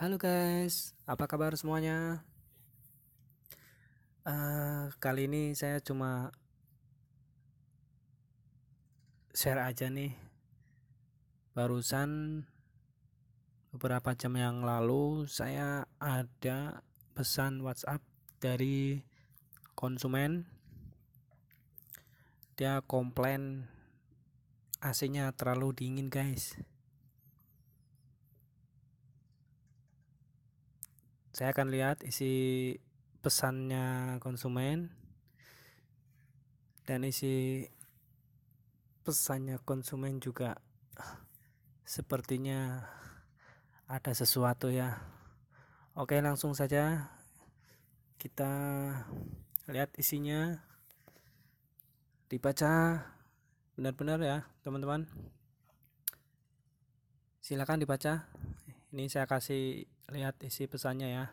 Halo guys, apa kabar semuanya? Uh, kali ini saya cuma share aja nih. Barusan beberapa jam yang lalu saya ada pesan WhatsApp dari konsumen. Dia komplain AC-nya terlalu dingin, guys. Saya akan lihat isi pesannya konsumen dan isi pesannya konsumen juga sepertinya ada sesuatu ya. Oke, langsung saja kita lihat isinya. Dibaca benar-benar ya, teman-teman. Silakan dibaca ini saya kasih lihat isi pesannya ya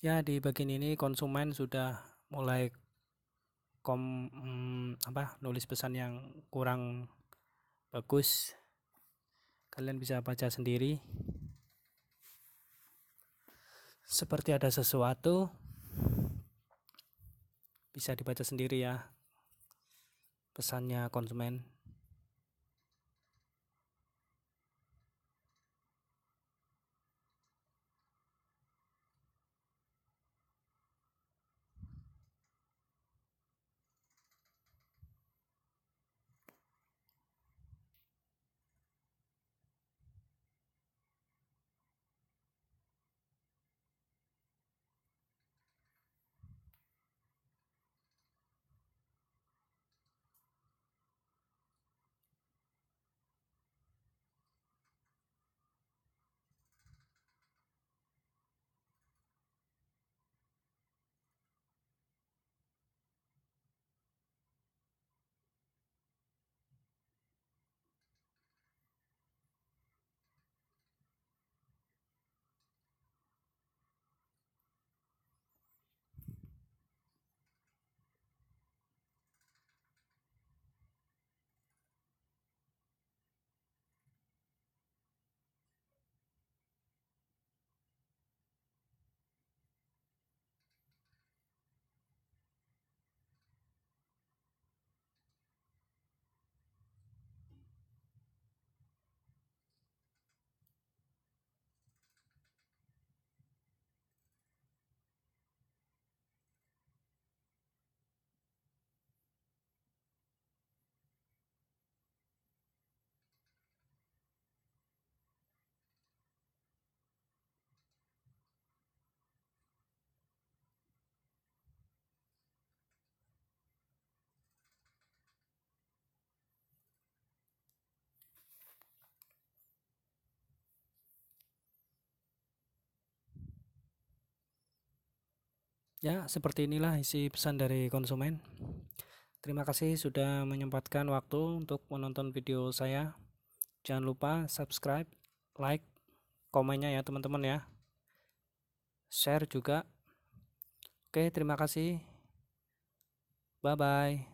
Ya, di bagian ini konsumen sudah mulai kom mm, apa nulis pesan yang kurang bagus. Kalian bisa baca sendiri. Seperti ada sesuatu bisa dibaca sendiri ya pesannya konsumen. Ya, seperti inilah isi pesan dari konsumen. Terima kasih sudah menyempatkan waktu untuk menonton video saya. Jangan lupa subscribe, like, komennya ya teman-teman ya. Share juga. Oke, terima kasih. Bye bye.